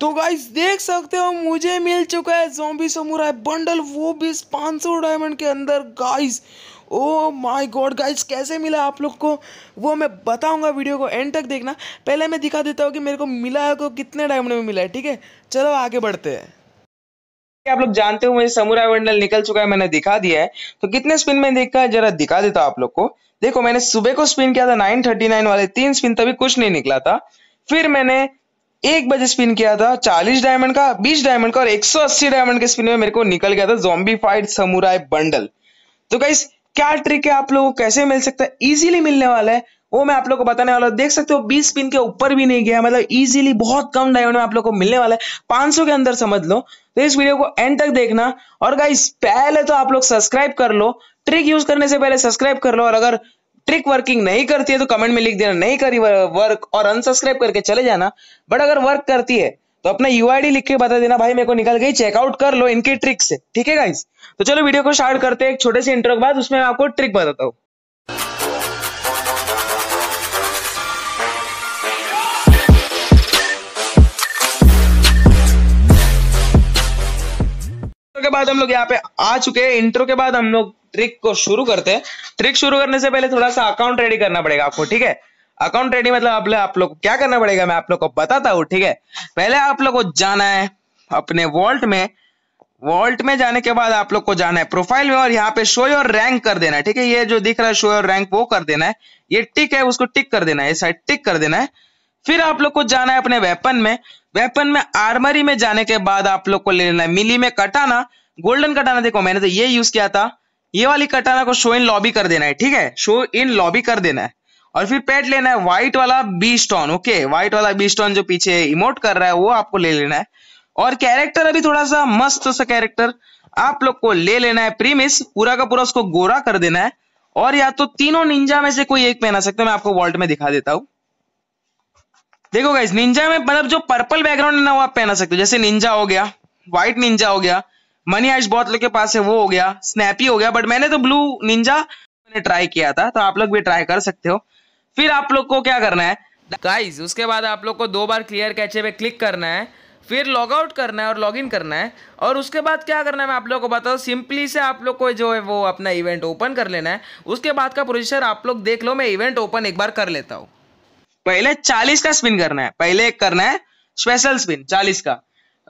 तो गाइस देख सकते हो मुझे मिल चुका है जोबी समुराय बंडल वो भी पाँच डायमंड के अंदर guys oh my god guys कैसे मिला आप लोग को वो मैं बताऊंगा वीडियो को एंड तक देखना पहले मैं दिखा देता हूँ कि मेरे को मिला है को कितने डायमंड में मिला है ठीक है चलो आगे बढ़ते हैं आप लोग जानते हो मुझे समुराई बंडल निकल चुका है मैंने दिखा दिया है तो कितने स्पिन में देखा है जरा दिखा देता आप लोग को देखो मैंने सुबह को स्पिन किया था 939 वाले तीन स्पिन तभी कुछ नहीं निकला था फिर मैंने एक बजे स्पिन किया था चालीस डायमंड का बीस डायमंड का और अस्सी डायमंड के स्पिन में मेरे को निकल गया था जॉम्बी फाइट समुराई बंडल तो गाइस क्या ट्रिक है आप लोगों को कैसे मिल सकता है इजीली मिलने वाला है वो मैं आप लोग को बताने वाला हूँ देख सकते हो बीस पिन के ऊपर भी नहीं गया मतलब इजीली बहुत कम डायमंड में आप लोग को मिलने वाला है सौ के अंदर समझ लो तो इस वीडियो को एंड तक देखना और गाइस पहले तो आप लोग सब्सक्राइब कर लो ट्रिक यूज करने से पहले सब्सक्राइब कर लो और अगर ट्रिक वर्किंग नहीं करती है तो कमेंट में लिख देना नहीं करी वर्क और अनसब्सक्राइब करके चले जाना बट अगर वर्क करती है तो अपना यू आई लिख के बता देना भाई मेरे को निकल गई चेकआउट कर लो इनकी ट्रिक से ठीक है गाइस तो चलो वीडियो को स्टार्ट करते हैं एक छोटे से इंटरव्यू के बाद उसमें मैं आपको ट्रिक बताता हूँ के बाद हम लोग यहाँ पे आ चुके हैं इंट्रो के बाद हम लोग ट्रिक को शुरू करते हैं ट्रिक शुरू करने से पहले थोड़ा सा अकाउंट रेडी करना पड़ेगा आपको ठीक है अकाउंट रेडी मतलब आप, आप लोग को क्या करना पड़ेगा मैं आप लोग को बताता हूँ ठीक है पहले आप लोग को जाना है अपने वॉल्ट में वॉल्ट में जाने के बाद आप लोग को जाना है प्रोफाइल में और यहाँ पे शो और रैंक कर देना है ठीक है ये जो दिख रहा है शो और रैंक वो कर देना है ये टिक है उसको टिक कर देना है इस साइड टिक कर देना है फिर आप लोग को जाना है अपने वेपन में वेपन में आर्मरी में जाने के बाद आप लोग को ले लेना है मिली में कटाना गोल्डन कटाना देखो मैंने तो ये यूज किया था ये वाली कटाना को शो इन लॉबी कर देना है ठीक है शो इन लॉबी कर देना है और फिर पेट लेना है व्हाइट वाला बी स्टोन ओके व्हाइट वाला बी स्टोन जो पीछे इमोट कर रहा है वो आपको ले लेना है और कैरेक्टर अभी थोड़ा सा मस्त सा कैरेक्टर आप लोग को ले लेना है प्रीमिस पूरा का पूरा उसको गोरा कर देना है और या तो तीनों निंजा में से कोई एक पहना सकते हो मैं आपको वॉल्ट में दिखा देता हूं देखो गाइज निंजा में मतलब जो पर्पल बैकग्राउंड है ना वो आप पहना सकते हो जैसे निंजा हो गया व्हाइट निंजा हो गया मनी आइस बहुत लोग के पास है वो हो गया स्नैपी हो गया बट मैंने तो ब्लू निंजा मैंने ट्राई किया था तो आप लोग भी ट्राई कर सकते हो फिर आप लोग को क्या करना है गाइज उसके बाद आप लोग को दो बार क्लियर कैचे पे क्लिक करना है फिर लॉग आउट करना है और लॉग इन करना है और उसके बाद क्या करना है मैं आप लोग को बताऊँ सिंपली से आप लोग को जो है वो अपना इवेंट ओपन कर लेना है उसके बाद का प्रोसीजर आप लोग देख लो मैं इवेंट ओपन एक बार कर लेता हूँ पहले चालीस का स्पिन करना है पहले एक करना है स्पेशल स्पिन चालीस का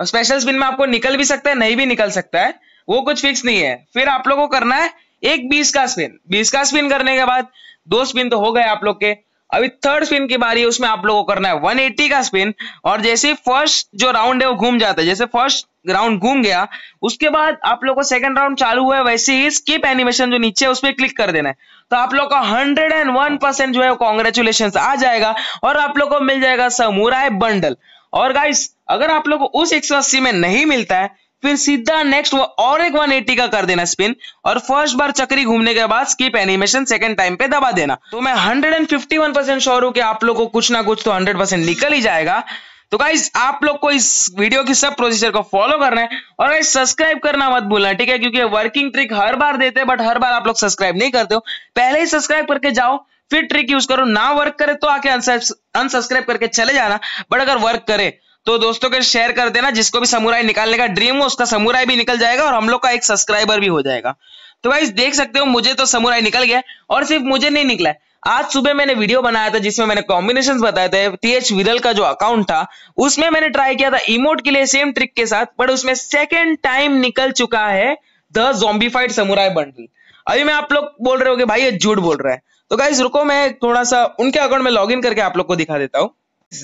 स्पेशल स्पिन में आपको निकल भी सकता है नहीं भी निकल सकता है वो कुछ फिक्स नहीं है फिर आप लोग को करना है एक बीस का स्पिन बीस का स्पिन करने के बाद दो स्पिन तो हो गए आप लोग के अभी थर्ड स्पिन की बारी है उसमें आप लोगों को करना है 180 का स्पिन और जैसे फर्स्ट जो राउंड है वो घूम जाता है जैसे फर्स्ट राउंड घूम गया उसके बाद आप लोग को सेकंड राउंड चालू हुआ है वैसे ही स्किप एनिमेशन जो नीचे है उस पर क्लिक कर देना है तो आप लोग का 101 परसेंट जो है कॉन्ग्रेचुलेशन आ जाएगा और आप लोग को मिल जाएगा समूराय बंडल और गाइस अगर आप लोग को उस एक में नहीं मिलता है फिर सीधा नेक्स्ट वो और एक 180 का कर देना स्पिन और फर्स्ट बार चक्री घूमने के बाद स्किप एनिमेशन सेकंड टाइम पे दबा देना तो मैं 151 परसेंट श्योर हूं कि आप लोग को कुछ ना कुछ तो 100 परसेंट निकल ही जाएगा तो गाइज आप लोग को इस वीडियो की सब प्रोसीजर को फॉलो करना है और गाइज सब्सक्राइब करना मत भूलना ठीक है क्योंकि वर्किंग ट्रिक हर बार देते हैं बट हर बार आप लोग सब्सक्राइब नहीं करते हो पहले ही सब्सक्राइब करके जाओ फिर ट्रिक यूज करो ना वर्क करे तो आके अनसब्सक्राइब करके चले जाना बट अगर वर्क करे तो दोस्तों के शेयर कर देना जिसको भी समुराई निकालने का ड्रीम हो उसका समुराई भी निकल जाएगा और हम लोग का एक सब्सक्राइबर भी हो जाएगा तो भाई देख सकते हो मुझे तो समुराई निकल गया और सिर्फ मुझे नहीं निकला आज सुबह मैंने वीडियो बनाया था जिसमें मैंने कॉम्बिनेशन बताए थे टीएच विदल का जो अकाउंट था उसमें मैंने ट्राई किया था इमोट के लिए सेम ट्रिक के साथ बट उसमें सेकेंड टाइम निकल चुका है द जोम्बिफाइड समुराई बंडल अभी मैं आप लोग बोल रहे हो भाई ये झूठ बोल रहा है तो गाइज रुको मैं थोड़ा सा उनके अकाउंट में लॉग करके आप लोग को दिखा देता हूँ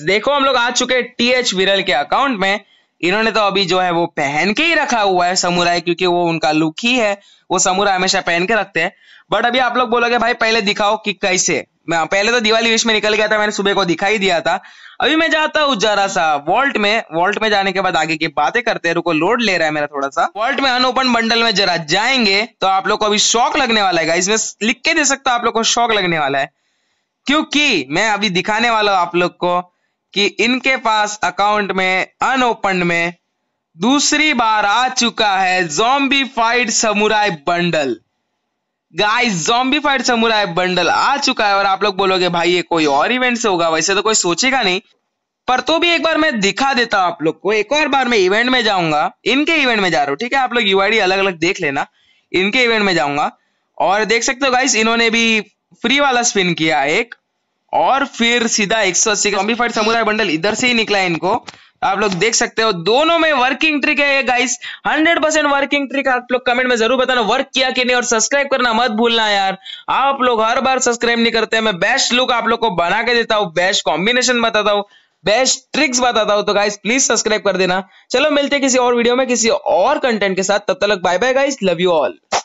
देखो हम लोग आ चुके टी एच विरल के अकाउंट में इन्होंने तो अभी जो है वो पहन के ही रखा हुआ है समुराय क्योंकि वो उनका लुक ही है वो समुराय हमेशा पहन के रखते हैं बट अभी आप लोग बोलोगे भाई पहले दिखाओ कि कैसे मैं पहले तो दिवाली विश में निकल गया था मैंने सुबह को दिखाई दिया था अभी मैं जाता हूँ जरा सा वॉल्ट में वॉल्ट में जाने के बाद आगे की बातें करते हैं रुको लोड ले रहा है मेरा थोड़ा सा वॉल्ट में अनओपन बंडल में जरा जाएंगे तो आप लोग को अभी शौक लगने वाला है इसमें लिख के दे सकता आप लोग को शौक लगने वाला है क्योंकि मैं अभी दिखाने वाला हूं आप लोग को कि इनके पास अकाउंट में अनओपन में दूसरी बार आ चुका है zombie fight samurai bundle guys zombie fight samurai bundle आ चुका है और आप लोग बोलोगे भाई ये कोई और इवेंट से होगा वैसे तो कोई सोचेगा नहीं पर तो भी एक बार मैं दिखा देता हूं आप लोग को एक और बार मैं इवेंट में जाऊंगा इनके इवेंट में जा रहा हूँ ठीक है आप लोग यूआईडी अलग अलग देख लेना इनके इवेंट में जाऊंगा और देख सकते हो गाइस इन्होंने भी फ्री वाला स्पिन किया एक और फिर सीधा एक सौ अस्सी कॉम्बिफाइड समुदाय बंडल इधर से ही निकला है इनको आप लोग देख सकते हो दोनों में वर्किंग ट्रिक है ये गाइस 100 परसेंट वर्किंग ट्रिक आप लोग कमेंट में जरूर बताना वर्क किया कि नहीं और सब्सक्राइब करना मत भूलना यार आप लोग हर बार सब्सक्राइब नहीं करते मैं बेस्ट लुक आप लोग को बना के देता हूँ बेस्ट कॉम्बिनेशन बताता हूँ बेस्ट ट्रिक्स बताता हूँ तो गाइस प्लीज सब्सक्राइब कर देना चलो मिलते किसी और वीडियो में किसी और कंटेंट के साथ तब तक bye bye guys love you all